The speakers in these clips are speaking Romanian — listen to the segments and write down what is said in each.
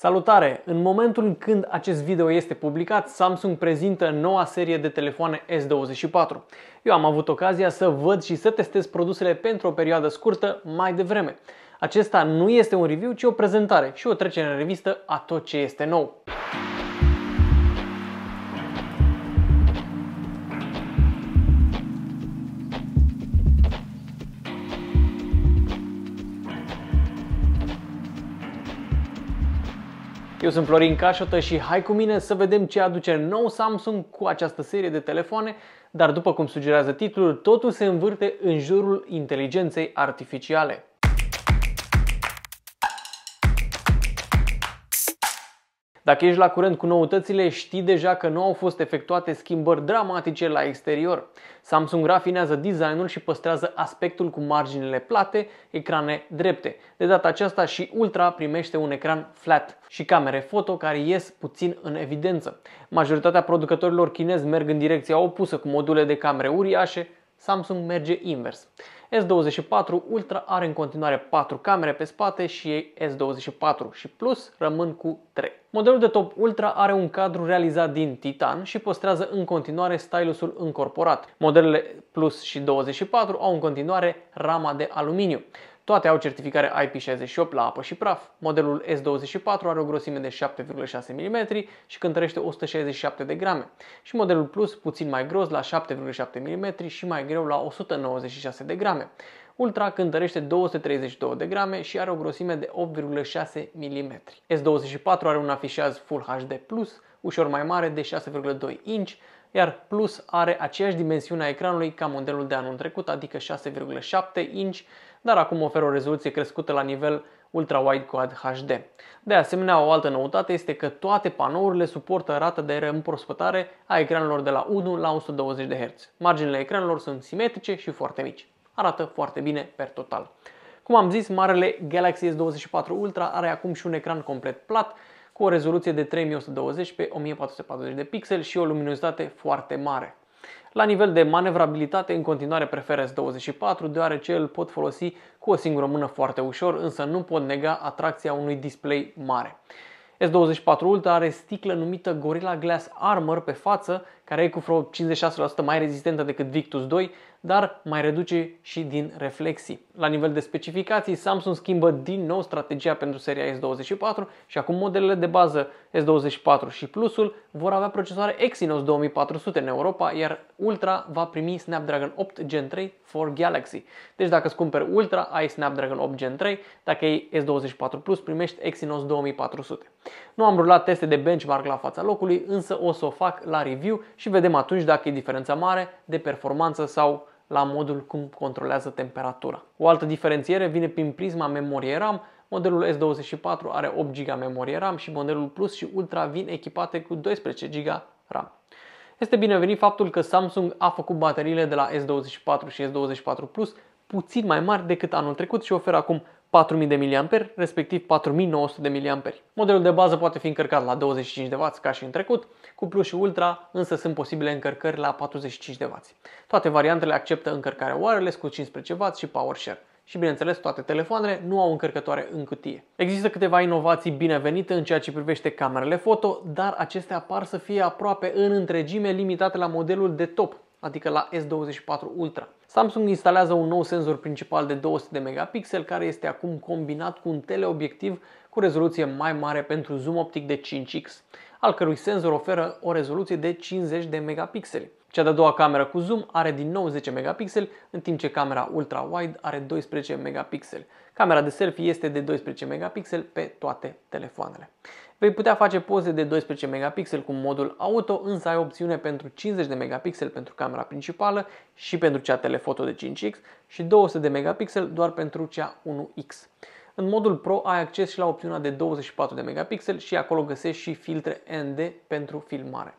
Salutare! În momentul când acest video este publicat, Samsung prezintă noua serie de telefoane S24. Eu am avut ocazia să văd și să testez produsele pentru o perioadă scurtă mai devreme. Acesta nu este un review, ci o prezentare și o trecere în revistă a tot ce este nou. Eu sunt Florin Cașotă și hai cu mine să vedem ce aduce nou Samsung cu această serie de telefoane, dar după cum sugerează titlul, totul se învârte în jurul inteligenței artificiale. Dacă ești la curent cu noutățile, știi deja că nu au fost efectuate schimbări dramatice la exterior. Samsung rafinează designul și păstrează aspectul cu marginile plate, ecrane drepte. De data aceasta și Ultra primește un ecran flat și camere foto care ies puțin în evidență. Majoritatea producătorilor chinezi merg în direcția opusă cu module de camere uriașe, Samsung merge invers. S24 Ultra are în continuare 4 camere pe spate și S24 și Plus rămân cu 3. Modelul de top Ultra are un cadru realizat din titan și păstrează în continuare stylusul încorporat. Modelele Plus și 24 au în continuare rama de aluminiu. Toate au certificare IP68 la apă și praf. Modelul S24 are o grosime de 7,6 mm și cântărește 167 de grame și modelul Plus puțin mai gros la 7,7 mm și mai greu la 196 de grame. Ultra cântărește 232 de grame și are o grosime de 8,6 mm. S24 are un afișaj Full HD+, plus ușor mai mare de 6,2 inch, iar Plus are aceeași dimensiune a ecranului ca modelul de anul trecut, adică 6,7 inch dar acum oferă o rezoluție crescută la nivel Ultra Wide Quad HD. De asemenea, o altă noutate este că toate panourile suportă rată de reîmprospătare a ecranelor de la 1 la 120 de Hz. Marginile ecranelor sunt simetrice și foarte mici. Arată foarte bine per total. Cum am zis, marele Galaxy S24 Ultra are acum și un ecran complet plat, cu o rezoluție de 3120 pe 1440 de pixel și o luminozitate foarte mare. La nivel de manevrabilitate, în continuare prefer S24, deoarece îl pot folosi cu o singură mână foarte ușor, însă nu pot nega atracția unui display mare. S24 Ultra are sticlă numită Gorilla Glass Armor pe față, care e cu vreo 56% mai rezistentă decât Victus 2, dar mai reduce și din reflexii. La nivel de specificații, Samsung schimbă din nou strategia pentru seria S24 și acum modelele de bază S24 și Plusul vor avea procesoare Exynos 2400 în Europa, iar Ultra va primi Snapdragon 8 Gen 3 for Galaxy. Deci dacă îți cumperi Ultra, ai Snapdragon 8 Gen 3, dacă ai S24 Plus, primești Exynos 2400. Nu am rulat teste de benchmark la fața locului, însă o să o fac la review și vedem atunci dacă e diferența mare de performanță sau la modul cum controlează temperatura. O altă diferențiere vine prin prisma memorie RAM. Modelul S24 are 8 GB memorie RAM și modelul Plus și Ultra vin echipate cu 12 GB RAM. Este binevenit faptul că Samsung a făcut bateriile de la S24 și S24 Plus puțin mai mari decât anul trecut și oferă acum 4000 de mA, respectiv 4900 de mA. Modelul de bază poate fi încărcat la 25W ca și în trecut, cu Plus și Ultra însă sunt posibile încărcări la 45W. Toate variantele acceptă încărcarea wireless cu 15W și PowerShare și bineînțeles toate telefoanele nu au încărcătoare în cutie. Există câteva inovații binevenite în ceea ce privește camerele foto, dar acestea par să fie aproape în întregime limitate la modelul de top adică la S24 Ultra. Samsung instalează un nou senzor principal de 200 de megapixel care este acum combinat cu un teleobiectiv cu rezoluție mai mare pentru zoom optic de 5x, al cărui senzor oferă o rezoluție de 50 de megapixeli. Cea de-a doua cameră cu zoom are din nou 10 megapixeli, în timp ce camera ultra-wide are 12 megapixeli. Camera de selfie este de 12 megapixeli pe toate telefoanele. Vei putea face poze de 12 megapixeli cu modul auto, însă ai opțiune pentru 50 de megapixeli pentru camera principală și pentru cea telefoto de 5x și 200 de megapixeli doar pentru cea 1x. În modul Pro ai acces și la opțiunea de 24 de megapixeli și acolo găsești și filtre ND pentru filmare.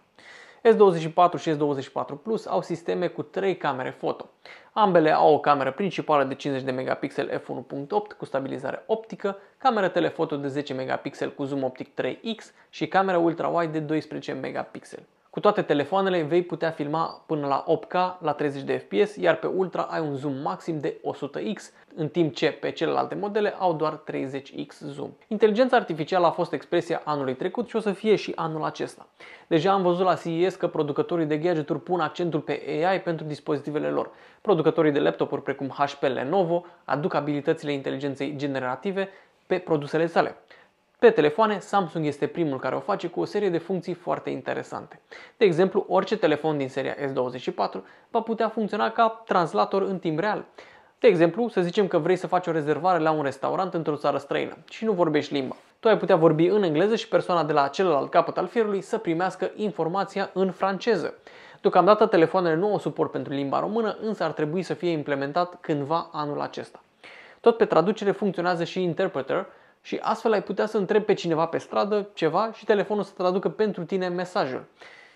S24 și S24 Plus au sisteme cu 3 camere foto. Ambele au o cameră principală de 50 de megapixel f1.8 cu stabilizare optică, cameră telefoto de 10 megapixel cu zoom optic 3x și cameră ultra-wide de 12 megapixel. Cu toate telefoanele vei putea filma până la 8K la 30 de fps, iar pe Ultra ai un zoom maxim de 100x, în timp ce pe celelalte modele au doar 30x zoom. Inteligența artificială a fost expresia anului trecut și o să fie și anul acesta. Deja am văzut la CES că producătorii de gadgeturi pun accentul pe AI pentru dispozitivele lor. Producătorii de laptopuri precum HP Lenovo aduc abilitățile inteligenței generative pe produsele sale. Pe telefoane, Samsung este primul care o face cu o serie de funcții foarte interesante. De exemplu, orice telefon din seria S24 va putea funcționa ca translator în timp real. De exemplu, să zicem că vrei să faci o rezervare la un restaurant într-o țară străină și nu vorbești limba. Tu ai putea vorbi în engleză și persoana de la celălalt capăt al firului să primească informația în franceză. Deocamdată telefoanele nu o suport pentru limba română, însă ar trebui să fie implementat cândva anul acesta. Tot pe traducere funcționează și Interpreter, și astfel ai putea să întrebi pe cineva pe stradă ceva și telefonul să traducă pentru tine mesajul.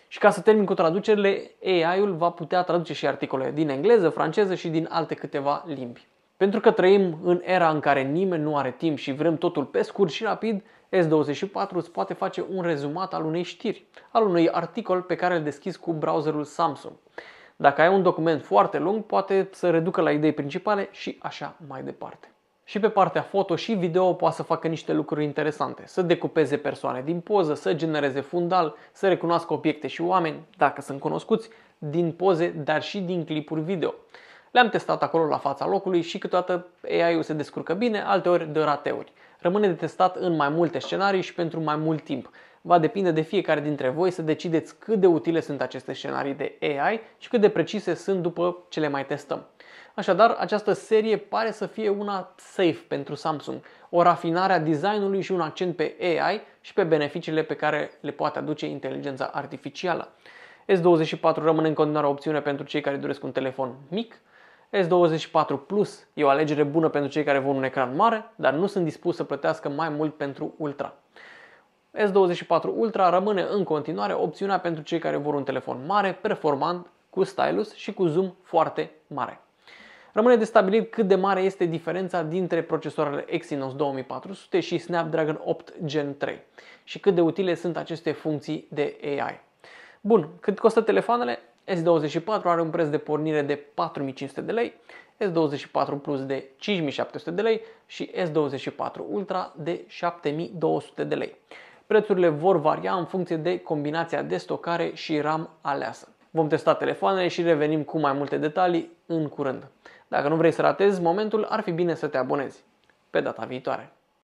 Și ca să termin cu traducerile, AI-ul va putea traduce și articole din engleză, franceză și din alte câteva limbi. Pentru că trăim în era în care nimeni nu are timp și vrem totul pe scurt și rapid, S24 îți poate face un rezumat al unei știri, al unui articol pe care îl deschizi cu browserul Samsung. Dacă ai un document foarte lung, poate să reducă la idei principale și așa mai departe. Și pe partea foto și video poate să facă niște lucruri interesante, să decupeze persoane din poză, să genereze fundal, să recunoască obiecte și oameni, dacă sunt cunoscuți, din poze, dar și din clipuri video. Le-am testat acolo la fața locului și câteodată AI-ul se descurcă bine, alteori de rateuri. Rămâne de testat în mai multe scenarii și pentru mai mult timp. Va depinde de fiecare dintre voi să decideți cât de utile sunt aceste scenarii de AI și cât de precise sunt după ce le mai testăm. Așadar, această serie pare să fie una safe pentru Samsung, o rafinare a designului și un accent pe AI și pe beneficiile pe care le poate aduce inteligența artificială. S24 rămâne în continuare o opțiune pentru cei care doresc un telefon mic. S24 Plus e o alegere bună pentru cei care vor un ecran mare, dar nu sunt dispus să plătească mai mult pentru Ultra. S24 Ultra rămâne în continuare opțiunea pentru cei care vor un telefon mare, performant, cu stylus și cu zoom foarte mare. Rămâne de stabilit cât de mare este diferența dintre procesoarele Exynos 2400 și Snapdragon 8 Gen 3 și cât de utile sunt aceste funcții de AI. Bun, cât costă telefoanele? S24 are un preț de pornire de 4500 de lei, S24 Plus de 5700 de lei și S24 Ultra de 7200 de lei. Prețurile vor varia în funcție de combinația de stocare și RAM aleasă. Vom testa telefoanele și revenim cu mai multe detalii în curând. Dacă nu vrei să ratezi momentul, ar fi bine să te abonezi. Pe data viitoare!